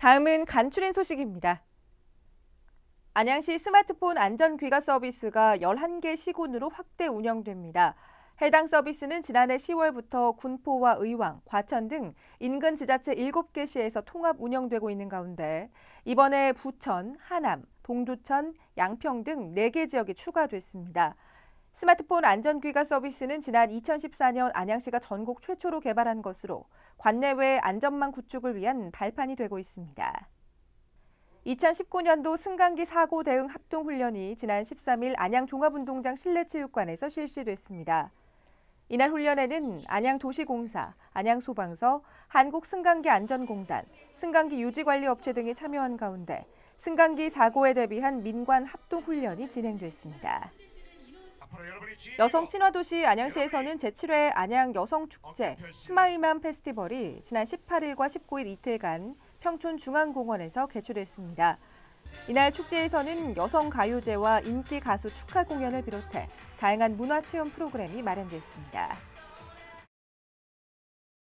다음은 간추린 소식입니다. 안양시 스마트폰 안전귀가 서비스가 11개 시군으로 확대 운영됩니다. 해당 서비스는 지난해 10월부터 군포와 의왕, 과천 등 인근 지자체 7개 시에서 통합 운영되고 있는 가운데 이번에 부천, 하남, 동두천, 양평 등 4개 지역이 추가됐습니다. 스마트폰 안전귀가 서비스는 지난 2014년 안양시가 전국 최초로 개발한 것으로 관내외 안전망 구축을 위한 발판이 되고 있습니다. 2019년도 승강기 사고 대응 합동훈련이 지난 13일 안양 종합운동장 실내체육관에서 실시됐습니다. 이날 훈련에는 안양도시공사, 안양소방서, 한국승강기안전공단, 승강기 유지관리업체 등이 참여한 가운데 승강기 사고에 대비한 민관 합동훈련이 진행됐습니다. 여성 친화도시 안양시에서는 제7회 안양 여성축제 스마일맘 페스티벌이 지난 18일과 19일 이틀간 평촌 중앙공원에서 개최됐습니다. 이날 축제에서는 여성 가요제와 인기 가수 축하 공연을 비롯해 다양한 문화체험 프로그램이 마련됐습니다.